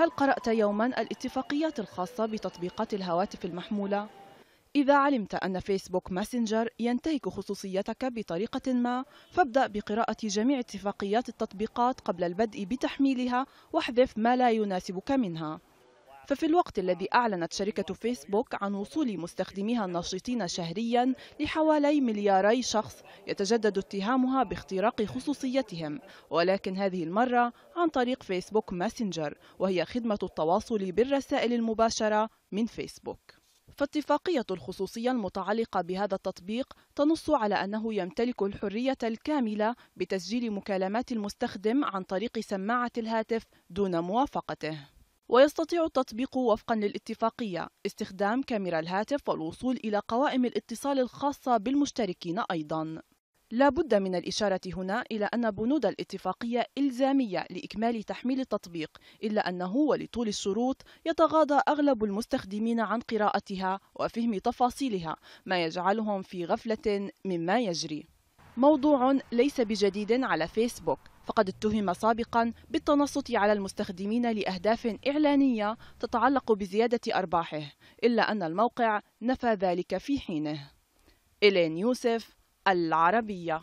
هل قرأت يوما الاتفاقيات الخاصة بتطبيقات الهواتف المحمولة؟ إذا علمت أن فيسبوك ماسنجر ينتهك خصوصيتك بطريقة ما، فابدأ بقراءة جميع اتفاقيات التطبيقات قبل البدء بتحميلها واحذف ما لا يناسبك منها. ففي الوقت الذي أعلنت شركة فيسبوك عن وصول مستخدميها النشطين شهريا لحوالي ملياري شخص يتجدد اتهامها باختراق خصوصيتهم ولكن هذه المرة عن طريق فيسبوك ماسنجر وهي خدمة التواصل بالرسائل المباشرة من فيسبوك فاتفاقية الخصوصية المتعلقة بهذا التطبيق تنص على أنه يمتلك الحرية الكاملة بتسجيل مكالمات المستخدم عن طريق سماعة الهاتف دون موافقته. ويستطيع التطبيق وفقا للاتفاقية استخدام كاميرا الهاتف والوصول إلى قوائم الاتصال الخاصة بالمشتركين أيضا. لا بد من الإشارة هنا إلى أن بنود الاتفاقية إلزامية لإكمال تحميل التطبيق إلا أنه ولطول الشروط يتغاضى أغلب المستخدمين عن قراءتها وفهم تفاصيلها ما يجعلهم في غفلة مما يجري موضوع ليس بجديد على فيسبوك فقد اتهم سابقا بالتنصت على المستخدمين لأهداف إعلانية تتعلق بزيادة أرباحه إلا أن الموقع نفى ذلك في حينه إلين يوسف العربية